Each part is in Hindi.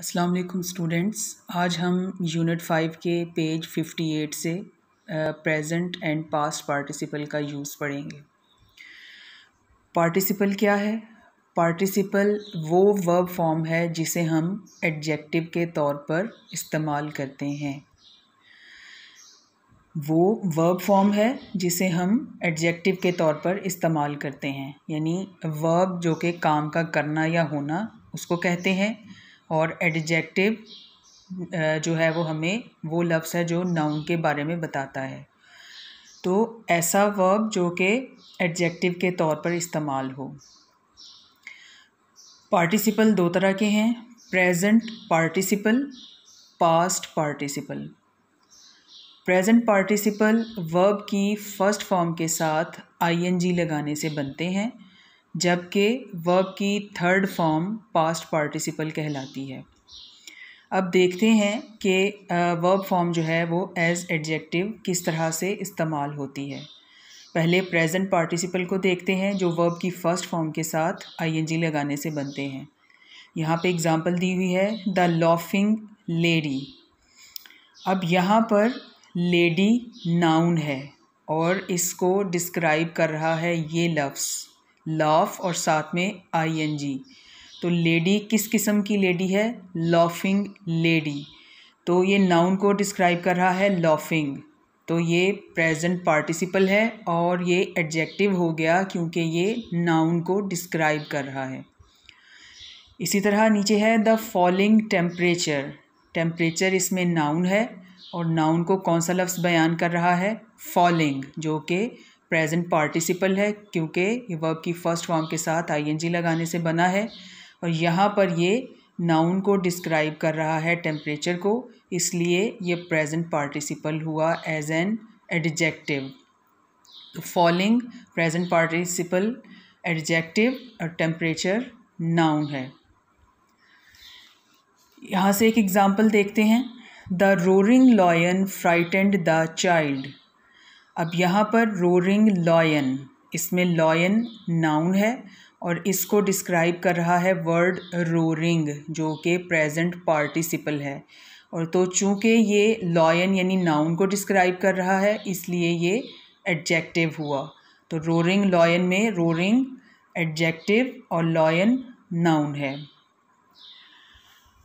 अस्सलाम वालेकुम स्टूडेंट्स आज हम यूनिट फाइव के पेज फिफ्टी एट से प्रेजेंट एंड पास्ट पार्टिसिपल का यूज़ पढ़ेंगे पार्टिसिपल क्या है पार्टिसिपल वो वर्ब फॉर्म है जिसे हम एडजेक्टिव के तौर पर इस्तेमाल करते हैं वो वर्ब फॉर्म है जिसे हम एडजेक्टिव के तौर पर इस्तेमाल करते हैं यानी वर्ब जो कि काम का करना या होना उसको कहते हैं और एडजेक्टिव जो है वो हमें वो लफ्स है जो नाउन के बारे में बताता है तो ऐसा वर्ब जो कि एडजेक्टिव के तौर पर इस्तेमाल हो पार्टिसिपल दो तरह के हैं present participle past participle present participle verb की फ़र्स्ट फॉर्म के साथ आईएनजी लगाने से बनते हैं जबकि वर्ब की थर्ड फॉर्म पास्ट पार्टिसिपल कहलाती है अब देखते हैं कि वर्ब फॉर्म जो है वो एज एडजेक्टिव किस तरह से इस्तेमाल होती है पहले प्रेजेंट पार्टिसिपल को देखते हैं जो वर्ब की फ़र्स्ट फॉर्म के साथ आईएनजी लगाने से बनते हैं यहाँ पे एग्जांपल दी हुई है द लॉफिंग लेडी अब यहाँ पर लेडी नाउन है और इसको डिस्क्राइब कर रहा है ये लफ्ज़ लाफ और साथ में आई एन जी तो लेडी किस किस्म की लेडी है लॉफिंग लेडी तो ये नाउन को डिस्क्राइब कर रहा है लॉफिंग तो ये प्रेजेंट पार्टिसिपल है और ये एडजेक्टिव हो गया क्योंकि ये नाउन को डिस्क्राइब कर रहा है इसी तरह नीचे है द फॉलिंग टेम्परेचर टेम्परेचर इसमें नाउन है और नाउन को कौन सा लफ्ज़ बयान कर रहा है फॉलिंग जो कि प्रेजेंट पार्टिसिपल है क्योंकि वर्ब की फर्स्ट फॉर्म के साथ आईएनजी लगाने से बना है और यहाँ पर ये नाउन को डिस्क्राइब कर रहा है टेम्परेचर को इसलिए ये प्रेजेंट पार्टिसिपल हुआ as an adjective falling present participle adjective और टेम्परेचर नाउन है यहाँ से एक एग्ज़ाम्पल देखते हैं the roaring lion frightened the child अब यहाँ पर रोरिंग लॉयन इसमें लॉयन नाउन है और इसको डिस्क्राइब कर रहा है वर्ड रोरिंग जो कि प्रेजेंट पार्टिसिपल है और तो चूँकि ये लॉयन यानी नाउन को डिस्क्राइब कर रहा है इसलिए ये एडजेक्टिव हुआ तो रोरिंग लॉयन में रोरिंग एडजेक्टिव और लॉयन नाउन है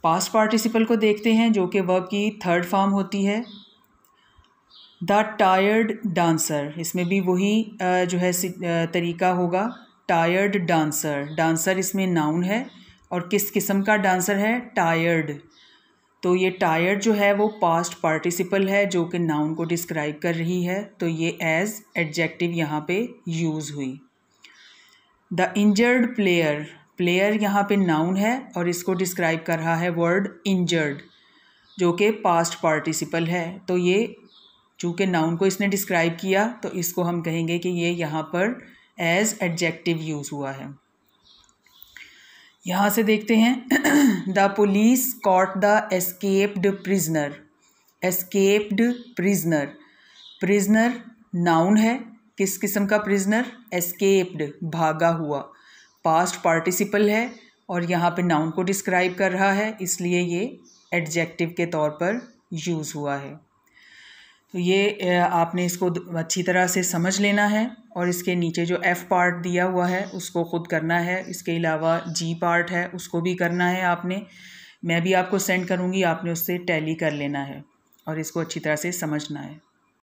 पास्ट पार्टिसिपल को देखते हैं जो कि वर्ब की थर्ड फॉर्म होती है द टायर्ड डांसर इसमें भी वही जो है तरीका होगा टायर्ड डांसर डांसर इसमें नाउन है और किस किस्म का डांसर है टायर्ड तो ये टायर्ड जो है वो पास्ट पार्टिसिपल है जो कि नाउन को डिस्क्राइब कर रही है तो ये एज एडजेक्टिव यहाँ पे यूज़ हुई द इंजर्ड प्लेयर प्लेयर यहाँ पे नाउन है और इसको डिस्क्राइब कर रहा है वर्ड इंजर्ड जो कि पास्ट पार्टिसिपल है तो ये चूँकि नाउन को इसने डिस्क्राइब किया तो इसको हम कहेंगे कि ये यहाँ पर एज एडजेक्टिव यूज़ हुआ है यहाँ से देखते हैं the police caught the escaped prisoner escaped prisoner prisoner noun है किस किस्म का प्रिजनर एस्केप्ड भागा हुआ पास्ट पार्टिसिपल है और यहाँ पे नाउन को डिस्क्राइब कर रहा है इसलिए ये एडजेक्टिव के तौर पर यूज़ हुआ है तो ये आपने इसको अच्छी तरह से समझ लेना है और इसके नीचे जो एफ़ पार्ट दिया हुआ है उसको ख़ुद करना है इसके अलावा जी पार्ट है उसको भी करना है आपने मैं भी आपको सेंड करूँगी आपने उससे टैली कर लेना है और इसको अच्छी तरह से समझना है